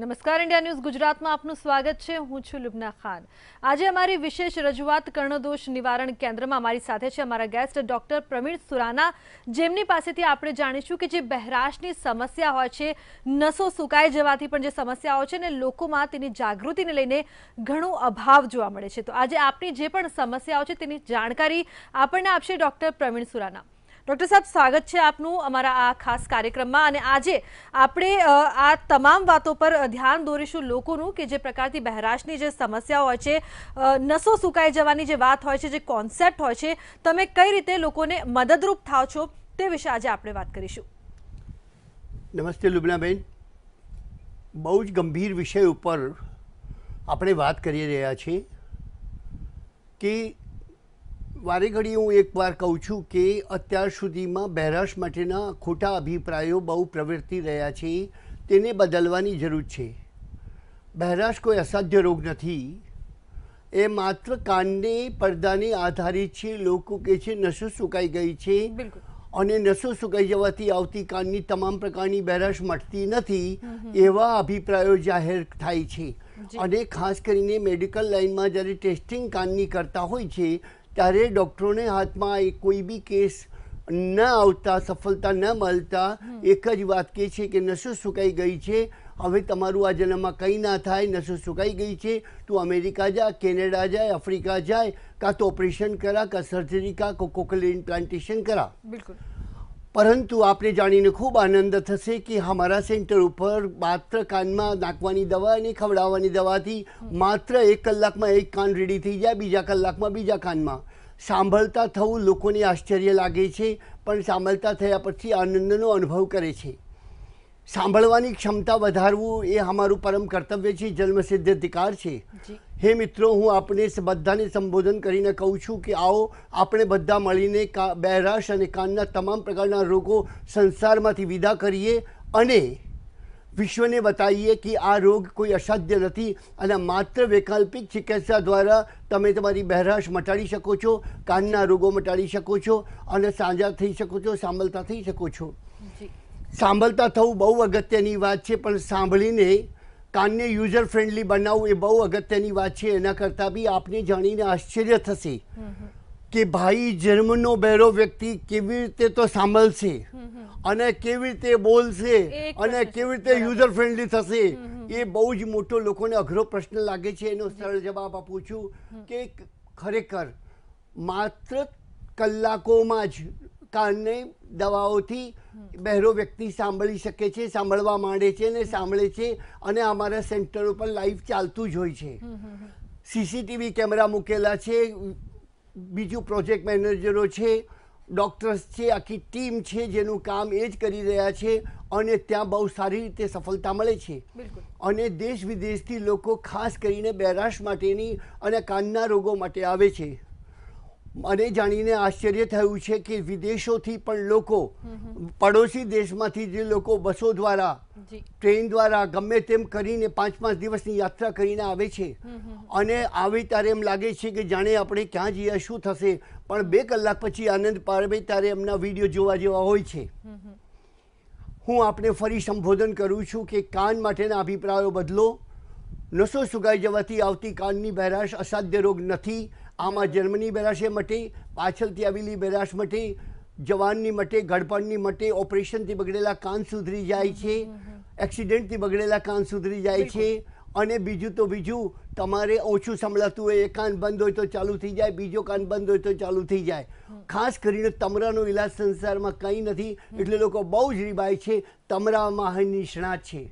નમસ્કાર India news ગુજરાતમાં આપનું સ્વાગત છે હું છું લુબના ખાન આજે અમારી વિશેષ રજૂઆત કર્ણદોષ નિવારણ કેન્દ્રમાં અમારી સાથે છે અમારા ગેસ્ટ ડોક્ટર પ્રવીણ સુરાના જેમની પાસેથી આપણે જાણીશું કે જે બહેરાશની સમસ્યા હોય છે નસો સુકાઈ જવાથી પણ જે સમસ્યાઓ છે ને લોકોમાં તેની જાગૃતિને લઈને ઘણો અભાવ જોવા મળે છે તો આજે આપની જે પણ સમસ્યાઓ છે તેની જાણકારી આપણને આપશે ડોક્ટર પ્રવીણ સુરાના ડૉક્ટર સાહેબ સ્વાગત છે આપનું અમારા આ ખાસ કાર્યક્રમમાં અને આજે આપણે આ તમામ વાતો પર ધ્યાન દોરીશું લોકોનું કે જે પ્રકારથી બહેરાશની જે સમસ્યા હોય છે નસો સુકાઈ જવાની જે વાત હોય છે જે કોન્સેપ્ટ હોય છે તમે કઈ રીતે લોકોને મદદરૂપ થાવ છો તે વિશે આજે આપણે વાત કરીશું નમસ્તે લુબનાબેન બહુ જ ગંભીર વિષય ઉપર આપણે વાત કરી રહ્યા છીએ કે વારે ઘડી હું એકવાર કહું છું કે અત્યાર સુધીમાં બહેરાશ માટેના ખોટા અભિપ્રાયો બહુ પ્રવર્તી રહ્યા છે તેને બદલવાની જરૂર છે બહેરાશ કોઈ અસાધ્ય રોગ નથી એ માત્ર કાનને પડદાને આધારિત છે લોકો કે છે નસો સુકાઈ ગઈ છે અને નસો સુકાઈ જવાથી આવતી કાનની તમામ પ્રકારની બહેરાશ મટતી નથી એવા અભિપ્રાયો જાહેર થાય છે અને ખાસ કરીને મેડિકલ લાઇનમાં જ્યારે ટેસ્ટિંગ કાનની કરતા હોય છે ત્યારે ડૉક્ટરોને હાથમાં એ કોઈ બી કેસ ન આવતા સફળતા ન મળતા એક જ વાત કહે છે કે નસો સુકાઈ ગઈ છે હવે તમારું આ જન્મમાં કંઈ ના થાય નસો સુકાઈ ગઈ છે તું અમેરિકા જા કેનેડા જાય આફ્રિકા જાય કાં તો ઓપરેશન કરા કાં સર્જરી કાં કોકોકલ ઇમ્પ્લાન્ટેશન કરા બિલકુલ પરંતુ આપણે જાણીને ખૂબ આનંદ થશે કે અમારા સેન્ટર ઉપર માત્ર કાનમાં નાખવાની દવા અને ખવડાવવાની દવાથી માત્ર એક કલાકમાં એક કાન રેડી થઈ જાય બીજા કલાકમાં બીજા કાનમાં સાંભળતા થવું લોકોને આશ્ચર્ય લાગે છે પણ સાંભળતા થયા પછી આનંદનો અનુભવ કરે છે સાંભળવાની ક્ષમતા વધારવું એ અમારું પરમ કર્તવ્ય છે જન્મસિદ્ધ અધિકાર છે હે મિત્રો હું આપને બધાને સંબોધન કરીને કહું છું કે આવો આપણે બધા મળીને કા બહેરાશ અને કાનના તમામ પ્રકારના રોગો સંસારમાંથી વિદા કરીએ અને વિશ્વને બતાવીએ કે આ રોગ કોઈ અસાધ્ય નથી અને માત્ર વૈકલ્પિક ચિકિત્સા દ્વારા તમે તમારી બહેરાશ મટાડી શકો છો કાનના રોગો મટાડી શકો છો અને સાંજા થઈ શકો છો સાંભળતા થઈ શકો છો સાંભળતા થવું બહુ અગત્યની વાત છે પણ સાંભળીને કાનને યુઝર ફ્રેન્ડલી બનાવવું એ બહુ અગત્યની વાત છે એના કરતાં બી આપને જાણીને આશ્ચર્ય થશે કે ભાઈ જન્મનો બહેરો વ્યક્તિ કેવી રીતે તો સાંભળશે અને કેવી રીતે બોલશે અને કેવી રીતે યુઝર ફ્રેન્ડલી થશે એ બહુ જ મોટો લોકોને અઘરો પ્રશ્ન લાગે છે એનો સરળ જવાબ આપું છું કે ખરેખર માત્ર કલાકોમાં જ કાનને દવાઓથી બહેરો વ્યક્તિ સાંભળી શકે છે સાંભળવા માંડે છે ને સાંભળે છે અને અમારા સેન્ટર ઉપર લાઈવ ચાલતું જ હોય છે સીસીટીવી કેમેરા મૂકેલા છે બીજું પ્રોજેક્ટ મેનેજરો છે ડૉક્ટર્સ છે આખી ટીમ છે જેનું કામ એ જ કરી રહ્યા છે અને ત્યાં બહુ સારી રીતે સફળતા મળે છે અને દેશ વિદેશથી લોકો ખાસ કરીને બહેરાશ માટેની અને કાનના રોગો માટે આવે છે મને જાણીને આશ્ચર્ય થયું છે કે વિદેશોથી પણ લોકો પડોશી દેશમાંથી જે લોકો બસો દ્વારા ટ્રેન દ્વારા ગમે તેમ કરીને પાંચ પાંચ દિવસની યાત્રા કરીને આવે છે અને આવે ત્યારે એમ લાગે છે કે જાણે આપણે ક્યાં જઈએ શું થશે પણ બે કલાક પછી આનંદ પારવે ત્યારે એમના વિડીયો જોવા જેવા હોય છે હું આપણે ફરી સંબોધન કરું છું કે કાન માટેના અભિપ્રાયો બદલો નસો સુગાઈ જવાથી આવતી કાનની બહેરાશ અસાધ્ય રોગ નથી આમાં જર્મની બેરાશે મટી પાછળથી આવેલી બેરાશ મટી જવાનની મટે ગડપણની મટે ઓપરેશનથી બગડેલા કાન સુધરી જાય છે એક્સિડન્ટથી બગડેલા કાન સુધરી જાય છે અને બીજું તો બીજું તમારે ઓછું સંભળાતું હોય એક કાન બંધ હોય તો ચાલુ થઈ જાય બીજો કાન બંધ હોય તો ચાલુ થઈ જાય ખાસ કરીને તમરાનો ઇલાજ સંસારમાં કંઈ નથી એટલે લોકો બહુ જ રીબાય છે તમરા મહાનિષ્ણાત છે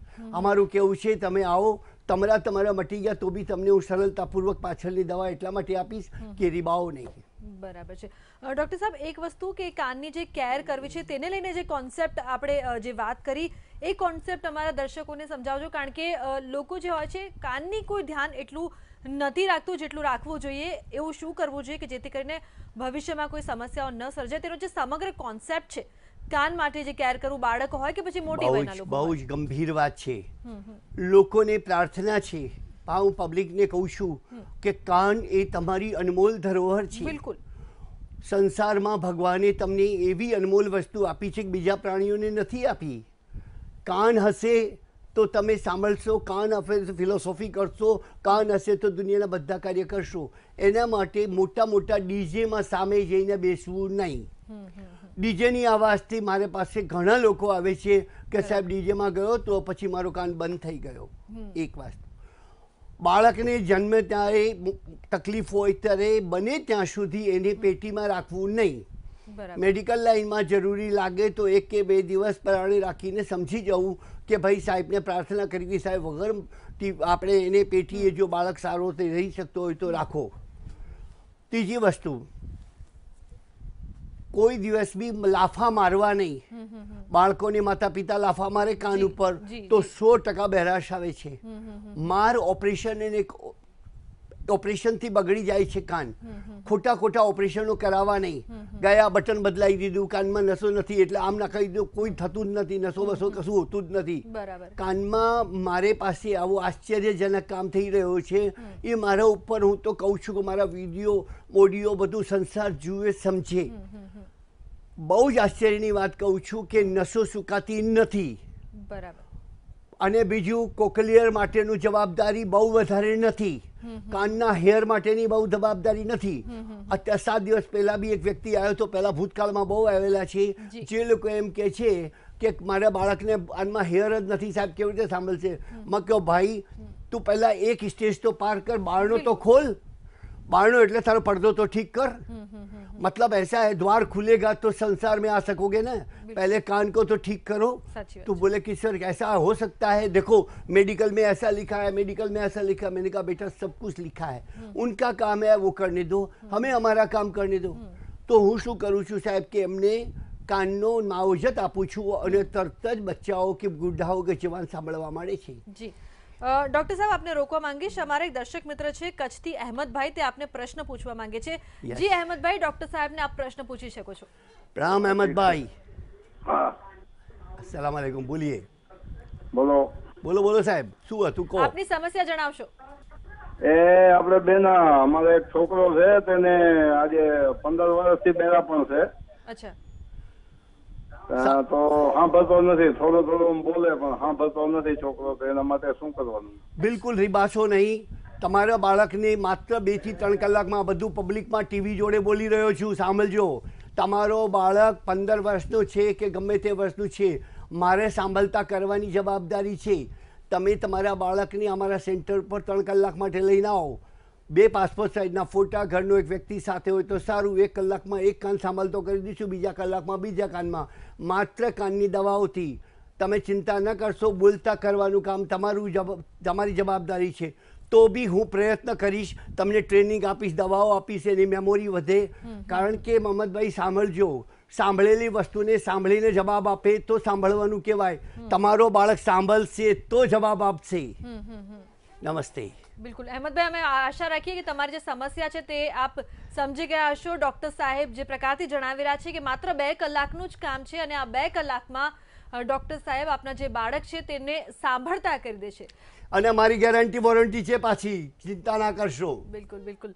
અમારું કેવું છે તમે આવો તમારા તમારા મટી ગયા તો બી તમને હું સરળતાપૂર્વક પાછળની દવા એટલા માટે આપીશ કે રીબાઓ નહીં બરાબર છે ડૉક્ટર સાહેબ એક વસ્તુ કે કાનની જે કેર કરવી છે તેને લઈને જે કોન્સેપ્ટ આપણે જે વાત કરી એ કોન્સેપ્ટ અમારા દર્શકોને સમજાવજો કારણ કે લોકો જે હોય છે કાનની કોઈ ધ્યાન એટલું નથી રાખતું જેટલું રાખવું જોઈએ એવું શું કરવું જોઈએ કે જેથી કરીને ભવિષ્યમાં કોઈ સમસ્યાઓ ન સર્જાય તેનો જે સમગ્ર કોન્સેપ્ટ છે કાન માટે જે કેર કરવું બાળક હોય કે પછી મોટી વયના લોકો બહુ જ ગંભીર વાત છે લોકોને પ્રાર્થના છે હું પબ્લિકને કહું છું કે કાન એ તમારી અનમોલ ધરોહર છે બિલકુલ સંસારમાં ભગવાને તમને એવી અનમોલ વસ્તુ આપી છે કે બીજા પ્રાણીઓને નથી આપી કાન હશે તો તમે સાંભળશો કાન ફિલોસોફી કરશો કાન હશે તો દુનિયાના બધા કાર્ય કરશો એના માટે મોટા મોટા ડીજેમાં સામે જઈને બેસવું નહીં ડીજેની આવાજથી મારે પાસે ઘણા લોકો આવે છે કે સાહેબ ડીજેમાં ગયો તો પછી મારો કાન બંધ થઈ ગયો એક વસ્તુ બાળકને જન્મે ત્યારે તકલીફ હોય ત્યારે બને ત્યાં સુધી એને પેટીમાં રાખવું નહીં મેડિકલ લાઇનમાં જરૂરી લાગે તો એક કે બે દિવસ પરાણે રાખીને સમજી જવું કે ભાઈ સાહેબને પ્રાર્થના કરી કે સાહેબ વગર આપણે એને પેટીએ જો બાળક સારો રહી શકતો હોય તો રાખો ત્રીજી વસ્તુ કોઈ દિવસ બી લાફા મારવા નહીં બાળકોને માતા પિતા લાફા મારે કાન ઉપર તો સો ટકા બહેરાશ આવે છે માર ઓપરેશન એને ઓપરેશનથી બગડી જાય છે કાન ખોટા ખોટા ઓપરેશનો કરાવવા નહીં ગયા બટન બદલાઈ દીધું કાનમાં નસો નથી એટલે આમ ના કહી દીધું કોઈ થતું જ નથી નસો બસો કશું હોતું જ નથી કાનમાં મારે પાસે આવું આશ્ચર્યજનક કામ થઈ રહ્યો છે એ મારા ઉપર હું તો કહું છું કે મારા વિડીયો ઓડિયો બધું સંસાર જુએ સમજે બહુ જ આશ્ચર્યની વાત કહું છું કે નસો સુકાતી નથી બરાબર અને બીજું કોકલિયર માટેનું જવાબદારી બહુ વધારે નથી કાનના હેર માટેની બહુ જવાબદારી નથી અત્યારે સાત દિવસ પહેલાં બી એક વ્યક્તિ આવ્યો તો પહેલાં ભૂતકાળમાં બહુ આવેલા છે જે લોકો એમ કે છે કે મારા બાળકને આનમાં હેર જ નથી સાહેબ કેવી રીતે સાંભળશે મેં કહ્યું ભાઈ તું પહેલાં એક સ્ટેજ તો પાર કર બારણો તો ખોલ માણો એટલે તારો પડદો તો ઠીક કર મતલબ એસા હે દ્વાર ખુલેગા તો સંસાર મે આ સકોગે ને પહેલે कान કો તો ઠીક કરો તુ બોલે કિસર એસા હો સકતા હે દેખો મેડિકલ મે એસા લીખા હે મેડિકલ મે એસા લીખા મેને કહા બેટા બધું કુછ લીખા હે ઉનકા કામ હે વો કરને દો હમે અમારો કામ કરને દો તો હું શું કરું છું સાહેબ કે એમને कान નો માવજત આપું છું અને તરત જ બચ્ચાઓ કે ગુડડાઓ કે ચવન સંભળવા મારે છે જી ડોક્ટર સાહેબ આપને રોકવા માંગીશ અમારે એક દર્શક મિત્ર છે કચ્છથી અહેમદભાઈ તે આપને પ્રશ્ન પૂછવા માંગે છે જી અહેમદભાઈ ડોક્ટર સાહેબને આપ પ્રશ્ન પૂછી શકો છો રામ અહેમદભાઈ હા અસલામ બોલીએ બોલો બોલો બોલો સાહેબ શું હતું કહો આપની સમસ્યા જણાવશો એ આપણે બેન અમારે એક છોકરો છે તેને આજે પંદર વર્ષથી પહેલા પણ છે અચ્છા તો સાંભળતો નથી થોડો થોડો બોલે પણ સાંભળતો નથી છોકરો તો એના માટે શું કરવાનું બિલકુલ રીબાશો નહીં તમારા બાળકને માત્ર બે થી ત્રણ કલાકમાં બધું પબ્લિકમાં ટીવી જોડે બોલી રહ્યો છું સાંભળજો તમારો બાળક પંદર વર્ષનો છે કે ગમે તે વર્ષનું છે મારે સાંભળતા કરવાની જવાબદારી છે તમે તમારા બાળકને અમારા સેન્ટર પર ત્રણ કલાક માટે લઈને આવો બે પાસપોર્ટ સાઇઝના ફોટા ઘરનો એક વ્યક્તિ સાથે હોય તો સારું એક કલાકમાં એક કાન સાંભળતો કરી દઈશું બીજા કલાકમાં બીજા કાનમાં માત્ર કાનની દવાઓથી તમે ચિંતા ન કરશો બોલતા કરવાનું કામ તમારું જવાબ તમારી જવાબદારી છે તો બી હું પ્રયત્ન કરીશ તમને ટ્રેનિંગ આપીશ દવાઓ આપીશ એની મેમોરી વધે કારણ કે મહમદભાઈ સાંભળજો સાંભળેલી વસ્તુને સાંભળીને જવાબ આપે તો સાંભળવાનું કહેવાય તમારો બાળક સાંભળશે તો જવાબ આપશે નમસ્તે બિલકુલ અહેમદભાઈ અમે આશા રાખીએ કે તમારી જે સમસ્યા છે તે આપ સમજી ગયા હશો ડોક્ટર સાહેબ જે પ્રકારથી જણાવી રહ્યા છે કે માત્ર બે કલાકનું જ કામ છે અને આ બે કલાકમાં ડોક્ટર સાહેબ આપના જે બાળક છે તેને સાંભળતા કરી દેશે અને અમારી ગેરંટી વોરંટી છે પાછી ચિંતા ના કરશો બિલકુલ બિલકુલ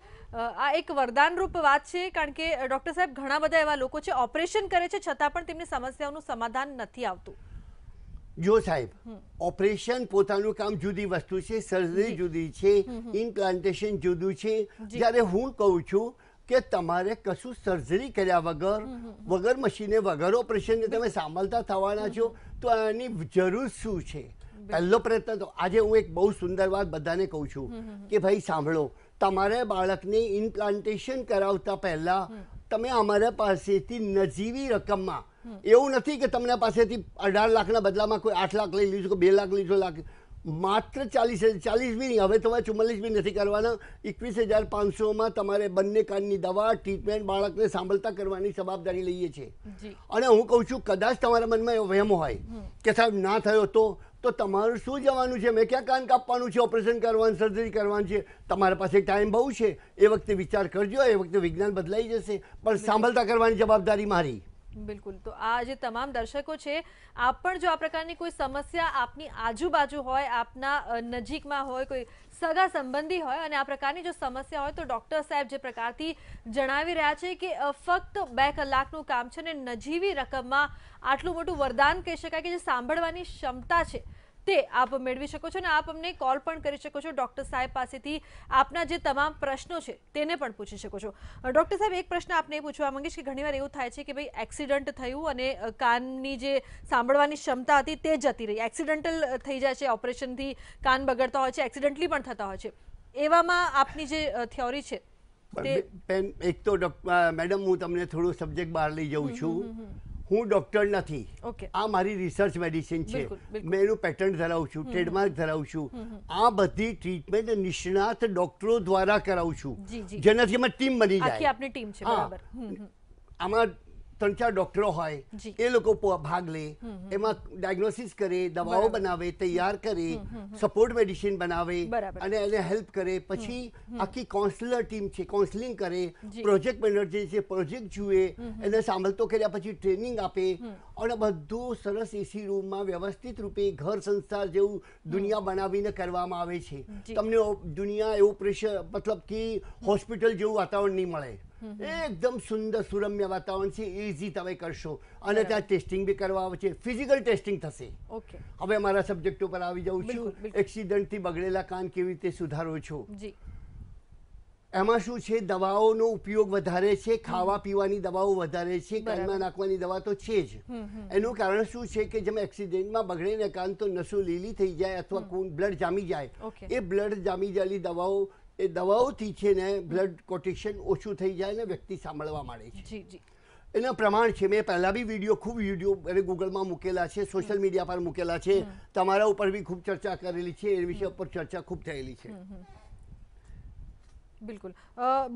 આ એક વરદાનરૂપ વાત છે કારણ કે ડોક્ટર સાહેબ ઘણા બધા એવા લોકો છે ઓપરેશન કરે છે છતાં પણ તેમની સમસ્યાઓનું સમાધાન નથી આવતું જો સાહેબ ઓપરેશન પોતાનું કામ જુદી વસ્તુ છે સર્જરી જુદી છે ઇમ્પ્લાન્ટેશન જુદું છે જ્યારે હું કહું છું કે તમારે કશું સર્જરી કર્યા વગર વગર મશીને વગર ઓપરેશનને તમે સાંભળતા થવાના છો તો આની જરૂર શું છે પહેલો પ્રયત્ન તો આજે હું એક બહુ સુંદર વાત બધાને કહું છું કે ભાઈ સાંભળો તમારે બાળકને ઇમ્પ્લાન્ટેશન કરાવતા પહેલાં તમે અમારા પાસેથી નજીવી રકમમાં એવું નથી કે તમને પાસેથી અઢાર લાખના બદલામાં કોઈ આઠ લાખ લઈ લીધું કે બે લાખ લીધો લાખ માત્ર ચાલીસ ચાલીસ બી નહીં હવે તમારે ચુમ્માલીસ બી નથી કરવાના એકવીસ હજાર પાંચસોમાં તમારે બંને કાનની દવા ટ્રીટમેન્ટ બાળકને સાંભળતા કરવાની જવાબદારી લઈએ છીએ અને હું કહું છું કદાચ તમારા મનમાં એવો વહેમ હોય કે સાહેબ ના થયો તો તો તમારું શું જવાનું છે મેં ક્યાં કાન કાપવાનું છે ઓપરેશન કરવાનું સર્જરી કરવાનું છે તમારા પાસે ટાઈમ બહુ છે એ વખતે વિચાર કરજો એ વખતે વિજ્ઞાન બદલાઈ જશે પણ સાંભળતા કરવાની જવાબદારી મારી બિલકુલ તો આ જે તમામ દર્શકો છે આપ પણ જો આ પ્રકારની કોઈ સમસ્યા આપની આજુબાજુ હોય આપના નજીકમાં હોય કોઈ સગા સંબંધી હોય અને આ પ્રકારની જો સમસ્યા હોય તો ડૉક્ટર સાહેબ જે પ્રકારથી જણાવી રહ્યા છે કે ફક્ત બે કલાકનું કામ છે અને નજીવી રકમમાં આટલું મોટું વરદાન કહી શકાય કે જે સાંભળવાની ક્ષમતા છે તે આપ મેળવી શકો છો અને આપ અમને કોલ પણ કરી શકો છો ડૉક્ટર સાહેબ પાસેથી આપના જે તમામ પ્રશ્નો છે તેને પણ પૂછી શકો છો ડૉક્ટર સાહેબ એક પ્રશ્ન આપને પૂછવા માંગીશ કે ઘણીવાર એવું થાય છે કે ભાઈ એક્સિડન્ટ થયું અને કાનની જે સાંભળવાની ક્ષમતા હતી તે જતી રહી એક્સિડન્ટલ થઈ જાય છે ઓપરેશનથી કાન બગડતા હોય છે એક્સિડન્ટલી પણ થતા હોય છે એવામાં આપની જે થિયોરી છે એક તો મેડમ હું તમને થોડું સબ્જેક્ટ બહાર લઈ જાઉં છું હું ડૉક્ટર નથી આ મારી રિસર્ચ મેડિસિન છે મેં એનું પેટર્ન ધરાવું છું ટ્રેડમાર્ક ધરાવું છું આ બધી ટ્રીટમેન્ટ નિષ્ણાત ડૉક્ટરો દ્વારા કરાવું છું જેનાથી અમારી ટીમ બની જાય આમાં ત્રણ ચાર ડોક્ટરો હોય એ લોકો ભાગ લે એમાં ડાયગ્નોસિસ કરે દવાઓ બનાવે તૈયાર કરે સપોર્ટ મેડિસિન બનાવે અને એને હેલ્પ કરે પછી આખી કાઉન્સલર ટીમ છે કાઉન્સલિંગ કરે પ્રોજેક્ટ મેનેજર છે પ્રોજેક્ટ જુએ એને સાંભળતો કર્યા પછી ટ્રેનિંગ આપે અને બધું સરસ એસી રૂમમાં વ્યવસ્થિત રૂપે ઘર સંસાર જેવું દુનિયા બનાવીને કરવામાં આવે છે તમને દુનિયા એવું પ્રેશર મતલબ કે હોસ્પિટલ જેવું વાતાવરણ નહીં મળે એકદમ સુંદર સુરમ્ય વાતાવરણ છે ઇઝી તમે કરશો અને ત્યાં ટેસ્ટિંગ બી કરવા આવે છે ફિઝિકલ ટેસ્ટિંગ થશે હવે મારા સબ્જેક્ટ ઉપર આવી જાઉં છું એક્સિડન્ટથી બગડેલા કાન કેવી રીતે સુધારો છો એમાં શું છે દવાઓનો ઉપયોગ વધારે છે ખાવા પીવાની દવાઓ વધારે છે કાનમાં નાખવાની દવા તો છે જ એનું કારણ શું છે કે જેમાં એક્સિડેન્ટમાં બગડે ને કાન તો નસો લીલી થઈ જાય અથવા બ્લડ જામી જાય એ બ્લડ જામી જાયેલી દવાઓ એ દવાઓથી છે ને બ્લડ કોટેશન ઓછું થઈ જાય ને વ્યક્તિ સાંભળવા માંડે છે એના પ્રમાણ છે મેં પહેલાં બી વિડીયો ખૂબ વિડીયો અને ગૂગલમાં મૂકેલા છે સોશિયલ મીડિયા પર મૂકેલા છે તમારા ઉપર બી ખૂબ ચર્ચા કરેલી છે એ વિષય ઉપર ચર્ચા ખૂબ થયેલી છે બિલકુલ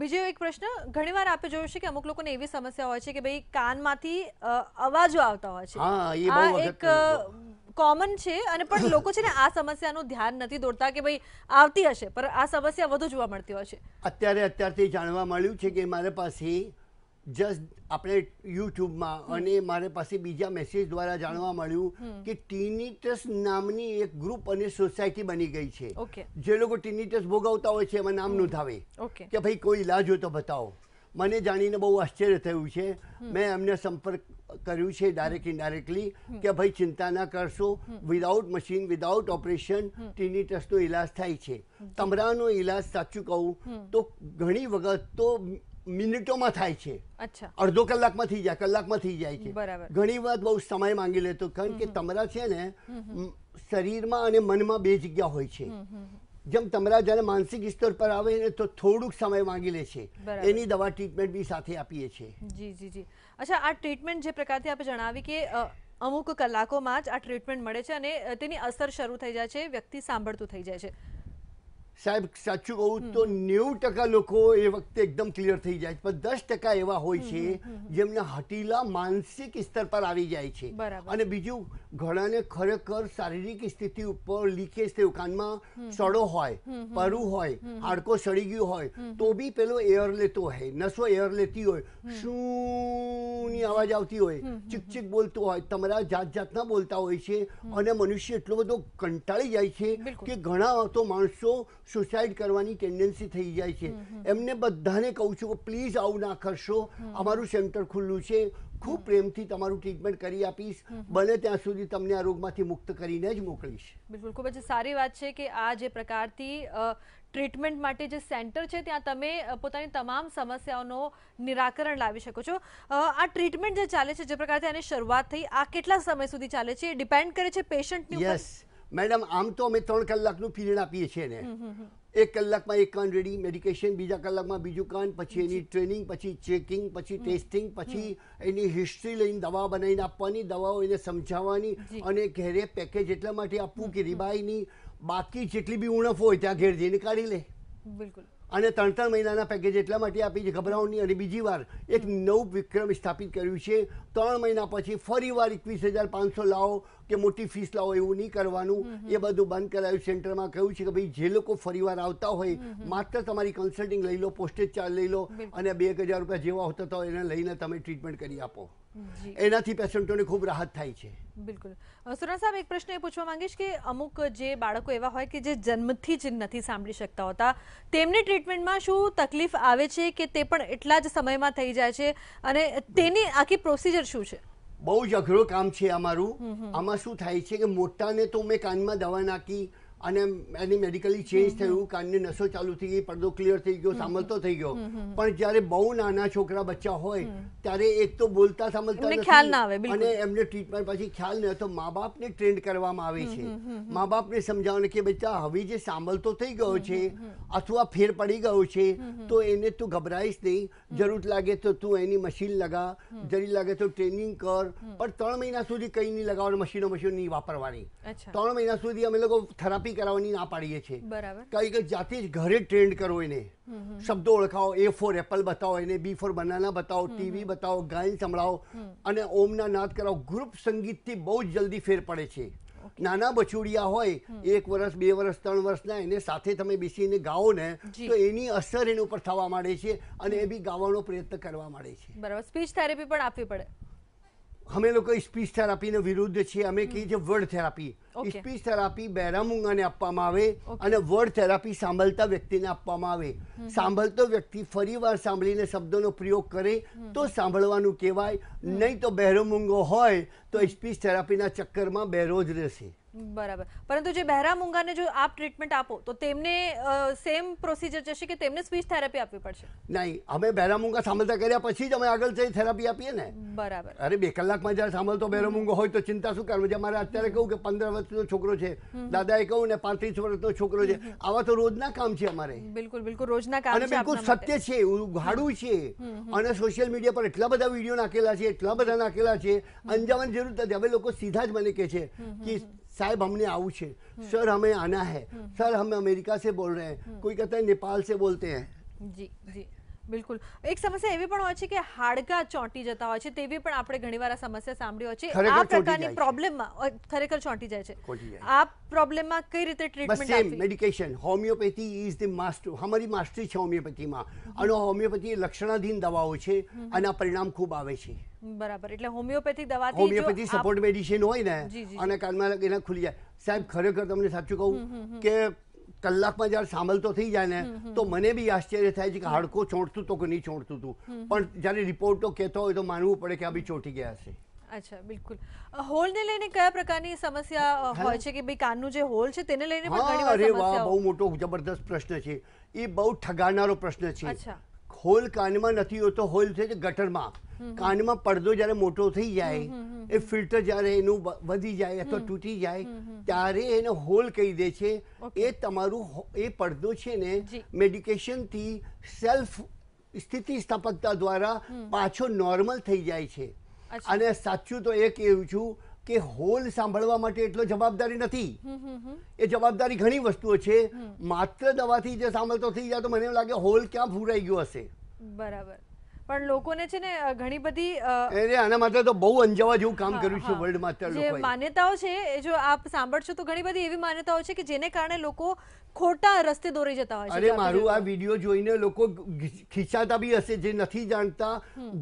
બીજો એક પ્રશ્ન ઘણીવાર આપણે જોયું છે કે અમુક લોકોને એવી સમસ્યા હોય છે કે ભાઈ કાનમાંથી અવાજો આવતા હોય છે આ એક કોમન છે અને પણ લોકો છે ને આ સમસ્યાનું ધ્યાન નથી દોરતા કે ભાઈ આવતી હશે પર આ સમસ્યા વધુ જોવા મળતી હોય છે અત્યારે અત્યારથી જાણવા મળ્યું છે કે મારી પાસે જસ્ટ આપણે યુટ્યુબમાં અને મારે પાસે બીજા મેસેજ દ્વારા જાણવા મળ્યું કે ટીનિટસ નામની એક ગ્રુપ અને સોસાયટી બની ગઈ છે જે લોકો ટીનિટસ ભોગવતા હોય છે એમાં નામ નોંધાવે કે ભાઈ કોઈ ઇલાજ હોય તો બતાવો મને જાણીને બહુ આશ્ચર્ય થયું છે મેં એમને સંપર્ક કર્યું છે ડાયરેક્ટ ઇનડાયરેક્ટલી કે ભાઈ ચિંતા ના કરશો વિધાઉટ મશીન વિધાઉટ ઓપરેશન ટીનિટસનો ઇલાજ થાય છે તમરાનો ઇલાજ સાચું કહું તો ઘણી વખત તો મિનિટોમાં થાય છે અડધો કલાકમાં થઈ જાય કલાકમાં થઈ જાય છે ઘણી વાર બહુ સમય માંગી લેતો કારણ કે તમરા છે ને શરીરમાં અને મનમાં બે જગ્યા હોય છે જેમ તમારા જ્યારે માનસિક સ્તર પર આવે ને તો થોડુંક સમય માંગી લે છે એની દવા ટ્રીટમેન્ટ બી સાથે આપીએ છીએ જી જી જી અચ્છા આ ટ્રીટમેન્ટ જે પ્રકારથી આપણે જણાવી કે અમુક કલાકોમાં જ આ ટ્રીટમેન્ટ મળે છે અને તેની અસર શરૂ થઈ જાય છે વ્યક્તિ સાંભળતું થઈ જાય છે સાહેબ સાચું કહું તો નેવું ટકા લોકો એ વખતે એકદમ ક્લિયર થઈ જાય છે પણ દસ ટકા એવા હોય છે જેમના હટીલા માનસિક સ્તર પર આવી જાય છે અને બીજું ઘણાને ખરેખર શારીરિક સ્થિતિ ઉપર લીકેજ થયું કાનમાં સડો હોય પરુ હોય હાડકો સડી ગયું હોય તો બી પેલો એર લેતો હોય નસો એર લેતી હોય શુંની અવાજ આવતી હોય ચીક ચીક બોલતો હોય તમારા જાત જાતના બોલતા હોય છે અને મનુષ્ય એટલો બધો કંટાળી જાય છે કે ઘણા તો માણસો સુસાઇડ કરવાની ટેન્ડન્સી થઈ જાય છે એમને બધાને કહું છું કે પ્લીઝ આવું ના કરશો અમારું સેન્ટર ખુલ્લું છે ખૂબ પ્રેમથી તમારું ટ્રીટમેન્ટ કરી આપીશ બને ત્યાં સુધી તમને આ રોગમાંથી મુક્ત કરીને જ મોકલીશ બિલકુલ ખૂબ જ સારી વાત છે કે આ જે પ્રકારથી ટ્રીટમેન્ટ માટે જે સેન્ટર છે ત્યાં તમે પોતાની તમામ સમસ્યાઓનો નિરાકરણ લાવી શકો છો આ ટ્રીટમેન્ટ જે ચાલે છે જે પ્રકારથી આની શરૂઆત થઈ આ કેટલા સમય સુધી ચાલે છે એ ડિપેન્ડ કરે છે પેશન્ટની યસ મેડમ આમ તો અમે ત્રણ કલાકનું પીરિયડ આપીએ છીએ ને એક કલાકમાં એક કાન રેડી મેડિકેશન બીજા કલાકમાં બીજું કાન પછી એની ટ્રેનિંગ પછી ચેકિંગ પછી ટેસ્ટિંગ પછી એની હિસ્ટ્રી લઈને દવા બનાવીને આપવાની દવાઓ એને સમજાવવાની અને ઘેરે પેકેજ એટલા માટે આપવું કે રીબાઈ બાકી જેટલી બી ઉણપ હોય ત્યાં ઘેર જઈને કાઢી લે બિલકુલ અને ત્રણ ત્રણ મહિનાના પેકેજ એટલા માટે આપી છે ગભરાઓની અને બીજી વાર એક નવું વિક્રમ સ્થાપિત કર્યું છે ત્રણ મહિના પછી ફરી વાર એકવીસ હજાર પાંચસો લાવો કે મોટી ફીસ લાવો એવું નહીં કરવાનું એ બધું બંધ કરાયું સેન્ટરમાં કહ્યું છે કે ભાઈ જે લોકો ફરીવાર આવતા હોય માત્ર તમારી કન્સલ્ટિંગ લઈ લો પોસ્ટેજ ચાર્જ લઈ લો અને બે હજાર રૂપિયા જેવા હોતા હતા એને લઈને તમે ટ્રીટમેન્ટ કરી આપો એનાથી પેશન્ટોને ખૂબ રાહત થાય છે બિલકુલ સુરન સાહેબ એક પ્રશ્ન એ પૂછવા માંગીશ કે અમુક જે બાળકો એવા હોય કે જે જન્મથી જ નથી સાંભળી શકતા હોતા તેમની ટ્રીટમેન્ટમાં શું તકલીફ આવે છે કે તે પણ એટલા જ સમયમાં થઈ જાય છે અને તેની આખી પ્રોસીજર શું છે બહુ જ અઘરો કામ છે અમારું આમાં શું થાય છે કે મોટાને તો મેં કાનમાં દવા નાખી અને એની મેડિકલી ચેન્જ થયું કાનની નસો ચાલુ થઈ ગઈ પડદો ક્લિયર થઈ ગયો સાંભળતો થઈ ગયો પણ જ્યારે બહુ નાના છોકરા બચ્ચા હોય ત્યારે એક તો બોલતા સાંભળતા ખ્યાલ ના આવે અને એમને ટ્રીટમેન્ટ પછી ખ્યાલ ન તો મા બાપને ટ્રેન્ડ કરવામાં આવે છે મા બાપને સમજાવવાનું કે બચ્ચા હવે જે સાંભળતો થઈ ગયો છે અથવા ફેર પડી ગયો છે તો એને તું ગભરાઈશ નહીં જરૂર લાગે તો તું એની મશીન લગા જરૂર લાગે તો ટ્રેનિંગ કર પણ ત્રણ મહિના સુધી કઈ નહીં લગાવવાનું મશીનો મશીન નહીં વાપરવાની ત્રણ મહિના સુધી અમે લોકો થેરાપી થેરાપી કરાવવાની ના પાડીએ છીએ કારણ કે જાતે જ ઘરે ટ્રેન્ડ કરો એને શબ્દો ઓળખાવો એ ફોર એપલ બતાવો એને બી ફોર બનાના બતાવો ટીવી બતાવો ગાયન સંભળાવો અને ઓમના નાદ કરાવો ગ્રુપ સંગીતથી બહુ જ જલ્દી ફેર પડે છે નાના બચુડિયા હોય એક વર્ષ બે વર્ષ ત્રણ વર્ષના એને સાથે તમે બેસીને ગાઓ ને તો એની અસર એની ઉપર થવા માંડે છે અને એ બી ગાવાનો પ્રયત્ન કરવા માંડે છે બરાબર સ્પીચ થેરેપી પણ આપવી પડે અમે લોકો સ્પીચ થેરાપીનો વિરુદ્ધ છીએ અમે કહીએ છીએ વર્ડ થેરાપી સ્પીચ થેરાપી બેરામુંગાને આપવામાં આવે અને વર્ડ થેરાપી સાંભળતા વ્યક્તિને આપવામાં આવે સાંભળતો વ્યક્તિ ફરીવાર સાંભળીને શબ્દોનો પ્રયોગ કરે તો સાંભળવાનું કહેવાય નહીં તો બહેરો મૂંગો હોય તો સ્પીચ થેરાપીના ચક્કરમાં બેરો જ રહેશે બરાબર પરંતુ જે બહેરા મૂંગાને જો આપ ટ્રીટમેન્ટ આપો તો તેમને સેમ પ્રોસિજર જશે કે તેમને સ્પીચ થેરાપી આપવી પડશે નહીં અમે બહેરા મૂંગા સાંભળતા કર્યા પછી જ અમે આગળ જઈ થેરાપી આપીએ ને બરાબર અરે બે કલાકમાં જ્યારે સાંભળતો બહેરો મૂંગો હોય તો ચિંતા શું કરવું મારે અત્યારે કહું કે પંદર વર્ષનો છોકરો છે દાદાએ કહું ને પાંત્રીસ વર્ષનો છોકરો છે આવા તો રોજના કામ છે અમારે બિલકુલ બિલકુલ રોજના કામ અને બિલકુલ સત્ય છે ઉઘાડું છે અને સોશિયલ મીડિયા પર એટલા બધા વિડીયો નાખેલા છે એટલા બધા નાખેલા છે અંજાવાની જરૂર નથી હવે લોકો સીધા જ મને કે છે કે साहब हमने आउट है सर हमें आना है सर हम अमेरिका से बोल रहे हैं कोई कहता है नेपाल से बोलते हैं जी બિલકુલ એક સમસ્યા એવી પણ હોય છે કે હાડકા ચોંટી જતા હોય છે તેવી પણ આપણે ઘણીવાર આ સમસ્યા સાંભળી હોય છે આ પ્રકારની પ્રોબ્લેમમાં ખરેખર ચોંટી જાય છે આ માં કઈ રીતે ટ્રીટમેન્ટ આપવી medication homeopathy is the master અમારી માસ્ટરી છે હોમિયોપેથીમાં અને હોમિયોપેથી લક્ષણાધીન દવાઓ છે આના પરિણામ ખૂબ આવે છે બરાબર એટલે હોમિયોપેથિક દવાથી હોમિયોપેથી સપોર્ટ મેડિસિન હોય ને અને કાનમાં એના ખુલી જાય સાહેબ ખરેખર તમને સાચું કહું કે કલાકમાં જ્યારે સાંભળતો થઈ જાય ને તો મને બી આશ્ચર્ય થાય છે કે હાડકું ચોંટતું તો કે નહીં ચોંટતું હતું પણ જ્યારે રિપોર્ટો કહેતો હોય તો માનવું પડે કે આ બી ચોંટી ગયા છે અચ્છા બિલકુલ હોલને લઈને કયા પ્રકારની સમસ્યા હોય છે કે ભાઈ કાનનું જે હોલ છે તેને લઈને પણ ઘણી વાર સમસ્યા બહુ મોટો જબરદસ્ત પ્રશ્ન છે એ બહુ ઠગાનારો પ્રશ્ન છે અચ્છા હોલ કાનમાં નથી હોતો હોલ છે ગટરમાં કાનમાં પડદો જ્યારે મોટો થઈ જાય એ ફિલ્ટર જ્યારે એનું વધી જાય અથવા તૂટી જાય ત્યારે એને હોલ કહી દે છે એ તમારું એ પડદો છે ને મેડિકેશનથી સેલ્ફ સ્થિતિ સ્થાપકતા દ્વારા પાછો નોર્મલ થઈ જાય છે અને સાચું તો એ કહેવું છું કે હોલ સાંભળવા માટે એટલો જવાબદારી નથી એ જવાબદારી ઘણી વસ્તુઓ છે માત્ર દવાથી જે સાંભળતો થઈ જાય તો મને લાગે હોલ ક્યાં ફૂરાઈ ગયો હશે બરાબર પણ લોકોને છે ને ઘણી બધી એ આના માટે તો બહુ અંજાવા જેવું કામ કર્યું છે વર્લ્ડ માસ્ટર જે માન્યતાઓ છે એ જો આપ સાંભળશો તો ઘણી બધી એવી માન્યતાઓ છે કે જેને કારણે લોકો ખોટા રસ્તે દોરી જતા હોય છે અરે મારું આ વિડીયો જોઈને લોકો ખીચાતા બી હશે જે નથી જાણતા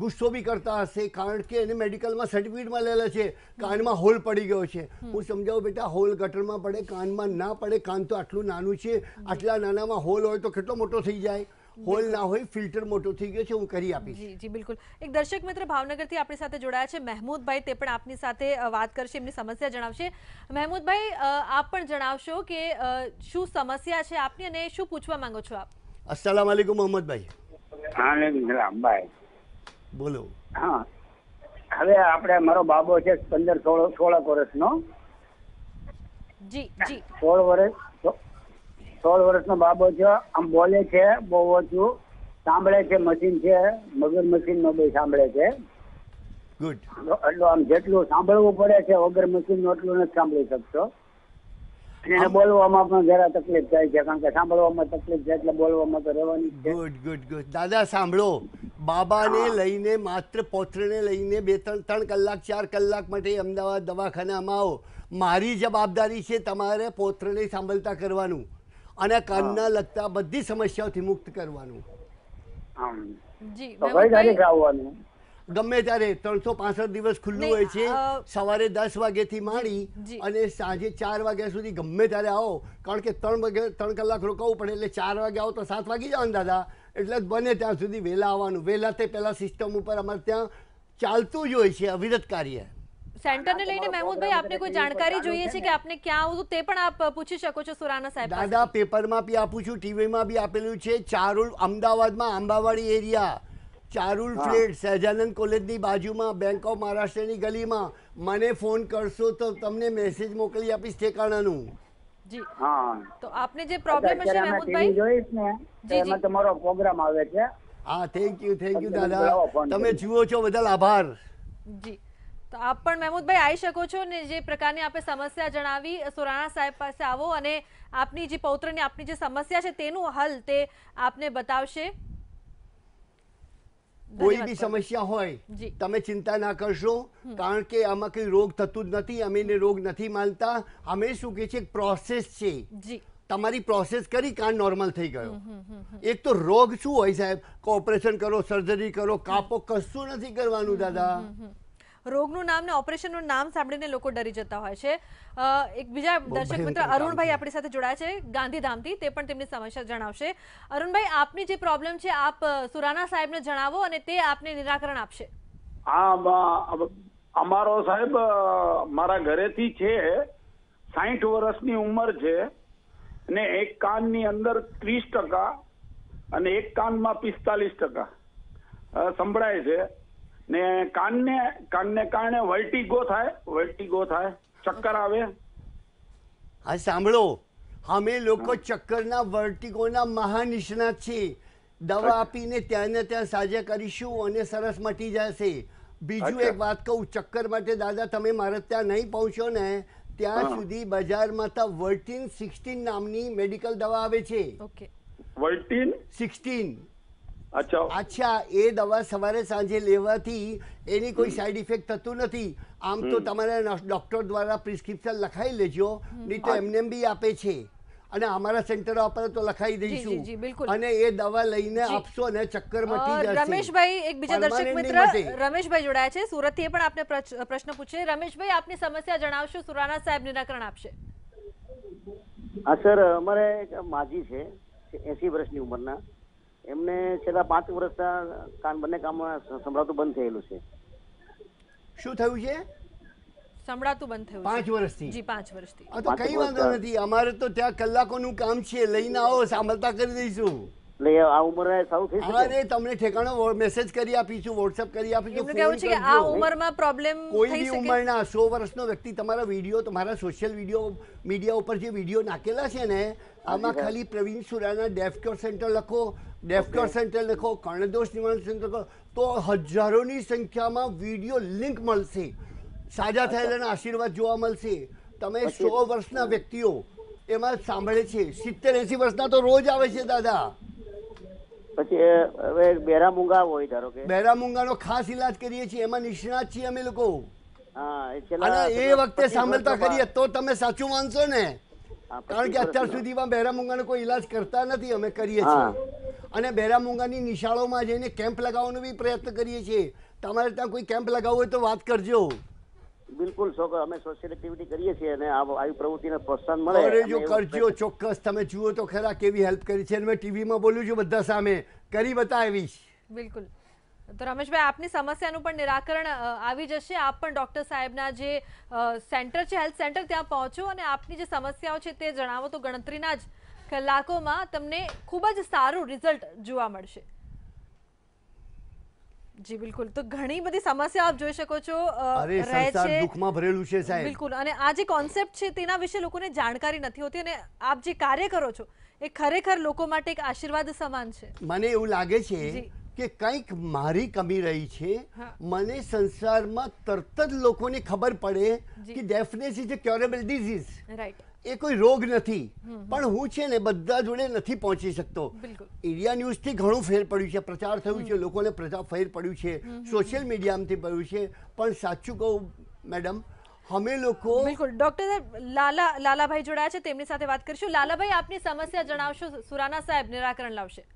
ગુસ્સો બી કરતા હશે કારણ કે એને મેડિકલમાં સર્ટિફિકેટ મળેલા છે કાનમાં હોલ પડી ગયો છે હું સમજાવું બેટા હોલ ગટરમાં પડે કાનમાં ના પડે કાન તો આટલું નાનું છે આટલા નાનામાં હોલ હોય તો કેટલો મોટો થઈ જાય હોલ ના હોય ફિલ્ટર મોટો થઈ ગયો છે હું કરી આપીશ જી બિલકુલ એક દર્શક મિત્ર ભાવનગરથી આપણી સાથે જોડાયા છે મહેમૂદભાઈ તે પણ આપની સાથે વાત કરશે એમની સમસ્યા જણાવશે મહેમૂદભાઈ આપ પણ જણાવશો કે શું સમસ્યા છે આપની અને શું પૂછવા માંગો છો આપ અસલામ વાલેકુમ મોહમ્મદભાઈ બોલો હા હવે આપણે મારો બાબો છે પંદર સોળ વર્ષ નો જી જી સોળ વર્ષ સોળ વર્ષનો બાબો છે આમ બોલે છે બહુ ઓછું સાંભળે છે મશીન છે મગર મશીનમાં બહુ સાંભળે છે ગુડ એટલું આમ જેટલું સાંભળવું પડે છે વગર મશીન એટલું નથી સાંભળી શકતો એને બોલવામાં પણ જરા તકલીફ થાય છે કારણ કે સાંભળવામાં તકલીફ છે એટલે બોલવામાં તો રહેવાની ગુડ ગુડ ગુડ દાદા સાંભળો બાબાને લઈને માત્ર પોત્રને લઈને બે ત્રણ ત્રણ કલાક ચાર કલાક માટે અમદાવાદ દવાખાનામાં આવો મારી જવાબદારી છે તમારે પોત્રને સાંભળતા કરવાનું અને કાનના લગતા બધી સમસ્યાઓથી મુક્ત કરવાનું જી ગમે ત્યારે ત્રણસો પાસઠ દિવસ ખુલ્લું હોય છે સવારે દસ વાગ્યાથી માંડી અને સાંજે ચાર વાગ્યા સુધી ગમે ત્યારે આવો કારણ કે ત્રણ વાગે ત્રણ કલાક રોકાવું પડે એટલે ચાર વાગે આવો તો સાત વાગી જવાનું દાદા એટલે બને ત્યાં સુધી વહેલા આવવાનું વહેલા તે પહેલાં સિસ્ટમ ઉપર અમારે ત્યાં ચાલતું જ હોય છે અવિરત કાર્ય સેન્ટરને લઈને મહેમૂદભાઈ આપને કોઈ જાણકારી જોઈએ છે કે આપને ક્યાં આવું તે પણ આપ પૂછી શકો છો સુરાના સાહેબ દાદા પેપરમાં બી આપું છું ટીવીમાં બી આપેલું છે ચારુલ અમદાવાદમાં આંબાવાડી એરિયા ચારુલ ફ્લેટ સહજાનંદ કોલેજની બાજુમાં બેંક ઓફ મહારાષ્ટ્રની ગલીમાં મને ફોન કરશો તો તમને મેસેજ મોકલી આપીશ ઠેકાણાનું જી હા તો આપને જે પ્રોબ્લેમ હશે મહેમૂદભાઈ જોઈશ ને તમારો પ્રોગ્રામ આવે છે હા થેન્ક યુ થેન્ક યુ દાદા તમે જુઓ છો બદલ આભાર જી તો આપ પણ મહેમૂદભાઈ આવી શકો છો ને જે પ્રકારની આપે સમસ્યા જણાવી સોરાણા સાહેબ પાસે આવો અને આપની જે પૌત્રની આપની જે સમસ્યા છે તેનું હલ તે આપને બતાવશે કોઈ બી સમસ્યા હોય તમે ચિંતા ના કરશો કારણ કે આમાં કઈ રોગ થતું જ નથી અમે રોગ નથી માનતા અમે શું કહે છે પ્રોસેસ છે તમારી પ્રોસેસ કરી કાન નોર્મલ થઈ ગયો એક તો રોગ શું હોય સાહેબ ઓપરેશન કરો સર્જરી કરો કાપો કશું નથી કરવાનું દાદા રોગનું નામ ને ઓપરેશનનું નામ સાંભળીને લોકો ડરી જતા હોય છે એક બીજા દર્શક મિત્ર અરુણભાઈ આપણી સાથે જોડાયા છે ગાંધીધામથી તે પણ તેમની સમસ્યા જણાવશે અરુણભાઈ આપની જે પ્રોબ્લેમ છે આપ સુરાના સાહેબને જણાવો અને તે આપને નિરાકરણ આપશે હા અમારો સાહેબ મારા ઘરેથી છે સાહીઠ વર્ષની ઉંમર છે અને એક કાનની અંદર ત્રીસ ટકા અને એક કાનમાં પિસ્તાલીસ ટકા સંભળાય છે ને કાનને કાનને કારણે વર્ટિગો થાય વર્ટિગો થાય ચક્કર આવે હા સાંભળો અમે લોકો ચક્કરના વર્ટિગોના મહાનિષ્ણાત છે દવા આપીને ત્યાં ત્યાં સાજા કરીશું અને સરસ મટી જશે બીજું એક વાત કહું ચક્કર માટે દાદા તમે મારે ત્યાં નહીં પહોંચો ને ત્યાં સુધી બજારમાં તો વર્ટિન સિક્સટીન નામની મેડિકલ દવા આવે છે ઓકે વર્ટિન સિક્સટીન અચ્છા એ દવા સવારે સાંજે લેવાથી એની કોઈ સાઇડ ઇફેક્ટ થતું નથી આમ તો તમારે ડોક્ટર દ્વારા પ્રિસ્ક્રિપ્શન લખાઈ લેજો નહીં તો એમને બી આપે છે અને અમારા સેન્ટર ઉપર તો લખાઈ દઈશું અને એ દવા લઈને આપશો અને ચક્કર મટી જશે રમેશભાઈ એક બીજા દર્શક મિત્ર રમેશભાઈ જોડાયા છે સુરત થી પણ આપને પ્રશ્ન પૂછે રમેશભાઈ આપની સમસ્યા જણાવશો સુરાના સાહેબ નિરાકરણ આપશે હા સર અમારે માજી છે એસી વર્ષની ઉંમરના એમને છેલ્લા પાંચ વર્ષના કાન બંને કામમાં સંભળાતું બંધ થયેલું છે શું થયું છે સંભળાતું બંધ થયું પાંચ વર્ષથી જી પાંચ વર્ષથી તો કઈ વાંધો નથી અમારે તો ત્યાં કલાકોનું કામ છે લઈને આવો સાંભળતા કરી દઈશું તમને ઠેકાણો મેસેજ કરી આપીશું વોટ્સએપ કરી આપીશું કે આ ઉંમરમાં પ્રોબ્લેમ કોઈ બી ઉંમરના સો વર્ષનો વ્યક્તિ તમારા વિડીયો તમારા સોશિયલ વિડીયો મીડિયા ઉપર જે વિડીયો નાખેલા છે ને આમાં ખાલી પ્રવીણ સુરાના ડેફક્યોર સેન્ટર લખો ડેફકોર સેન્ટર લખો કર્ણદોષ નિવારણ સેન્ટર લખો તો હજારોની સંખ્યામાં વિડીયો લિંક મળશે સાજા થયેલાના આશીર્વાદ જોવા મળશે તમે સો વર્ષના વ્યક્તિઓ એમાં સાંભળે છે સિત્તેર એસી વર્ષના તો રોજ આવે છે દાદા પછી હવે બેરામુંગા હોય ધારો કે બેરામુંગાનો ખાસ ઈલાજ કરીએ છીએ એમાં નિષ્ણાત છીએ અમે લોકો અને એ વખતે સાંભળતા કરીએ તો તમે સાચું માનશો ને કારણ કે અત્યાર સુધીમાં બેરામુંગાનો કોઈ ઈલાજ કરતા નથી અમે કરીએ છીએ અને બેરામુંગાની નિશાળોમાં જઈને કેમ્પ લગાવવાનો બી પ્રયત્ન કરીએ છીએ તમારે ત્યાં કોઈ કેમ્પ લગાવવો હોય તો વાત કરજો બિલકુલ અમે સોશિયલ એક્ટિવિટી કરીએ છીએ અને આવી પ્રવૃત્તિને પ્રોત્સાહન મળે અરે જો કરજો ચોક્કસ તમે જુઓ તો ખરા કેવી હેલ્પ કરી છે મેં ટીવીમાં બોલ્યું છું બધા સામે કરી બતાવીશ બિલકુલ તો રમેશભાઈ આપની સમસ્યાનું પણ નિરાકરણ આવી જશે આપ પણ ડોક્ટર સાહેબના જે સેન્ટર છે હેલ્થ સેન્ટર ત્યાં પહોંચો અને આપની જે સમસ્યાઓ છે તે જણાવો તો ગણતરીના જ કલાકોમાં તમને ખૂબ જ સારું રિઝલ્ટ જોવા મળશે જી બિલકુલ તો ઘણી બધી સમસ્યા આપ જોઈ શકો છો અરે સંસાર દુખમાં ભરેલું છે સાહેબ બિલકુલ અને આ જે કોન્સેપ્ટ છે તેના વિશે લોકોને જાણકારી નથી હોતી અને આપ જે કાર્ય કરો છો એ ખરેખર લોકો માટે એક આશીર્વાદ સમાન છે મને એવું લાગે છે કે કંઈક મારી કમી રહી છે મને સંસારમાં તરત જ લોકોને ખબર પડે કે deafness is a curable disease right એ કોઈ રોગ નથી પણ હું છે ને બધા જોડે નથી પહોંચી શકતો ઇન્ડિયા ન્યૂઝથી ઘણું ફેર પડ્યું છે પ્રચાર થયું છે લોકોને પ્રચાર ફેર પડ્યું છે સોશિયલ મીડિયામાંથી પડ્યું છે પણ સાચું કહું મેડમ અમે લોકો બિલકુલ ડોક્ટર લાલા લાલાભાઈ જોડાયા છે તેમની સાથે વાત કરીશું લાલાભાઈ આપની સમસ્યા જણાવશો સુરાના સાહેબ નિરાકરણ લાવશે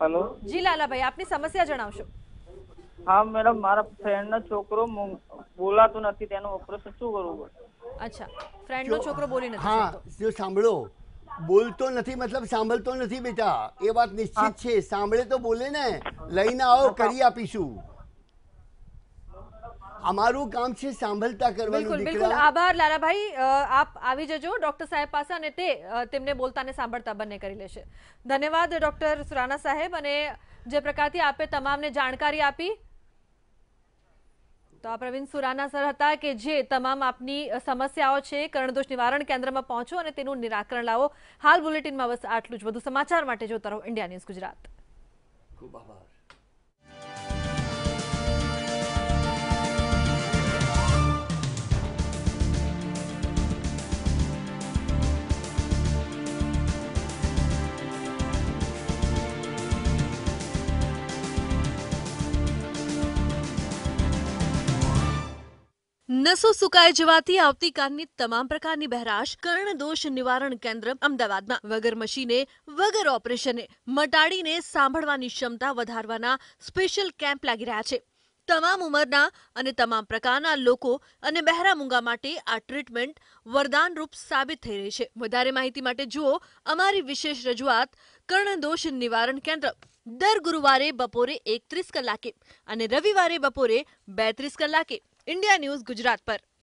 હેલો જી લાલાભાઈ આપની સમસ્યા જણાવશો હા મેડમ મારા ફ્રેન્ડનો છોકરો બોલાતો નથી તેનો ઓપરેશન શું કરવું પડે અચ્છા નો છોકરો બોલી નથી હા જો સાંભળો બોલતો નથી મતલબ સાંભળતો નથી બેટા એ વાત નિશ્ચિત છે સાંભળે તો બોલે ને લઈને આવો કરી આપીશું અમારું કામ છે સાંભળતા કરવાનું બિલકુલ આભાર લાલાભાઈ આપ આવી જજો ડોક્ટર સાહેબ પાસે અને તે તેમને બોલતા ને સાંભળતા બંને કરી લેશે ધન્યવાદ ડોક્ટર સુરાના સાહેબ અને જે પ્રકારથી આપે તમામને જાણકારી આપી તો આ પ્રવીણ સુરાના સર હતા કે જે તમામ આપની સમસ્યાઓ છે કર્ણદોષ નિવારણ કેન્દ્રમાં પહોંચો અને તેનું નિરાકરણ લાવો હાલ બુલેટિનમાં બસ આટલું જ વધુ સમાચાર માટે જોતા રહો ઇન્ડિયા ન્યૂઝ ગુજરાત ખૂબ આભાર નસો સુકાઈ જવાથી આવતીકાલની તમામ પ્રકારની બહેરાશ કર્ણદોષ નિવારણ કેન્દ્ર અમદાવાદમાં વગર મશીને વગર ઓપરેશને મટાડીને સાંભળવાની ક્ષમતા વધારવાના સ્પેશિયલ કેમ્પ લાગી રહ્યા છે તમામ ઉંમરના અને તમામ પ્રકારના લોકો અને બહેરામૂંગા માટે આ ટ્રીટમેન્ટ વરદાનરૂપ સાબિત થઈ રહી છે વધારે માહિતી માટે જુઓ અમારી વિશેષ રજૂઆત કર્ણદોષ નિવારણ કેન્દ્ર દર ગુરુવારે બપોરે એકત્રીસ કલાકે અને રવિવારે બપોરે બેત્રીસ કલાકે ઇન્ડિયા ન્યૂઝ ગુજરાત પર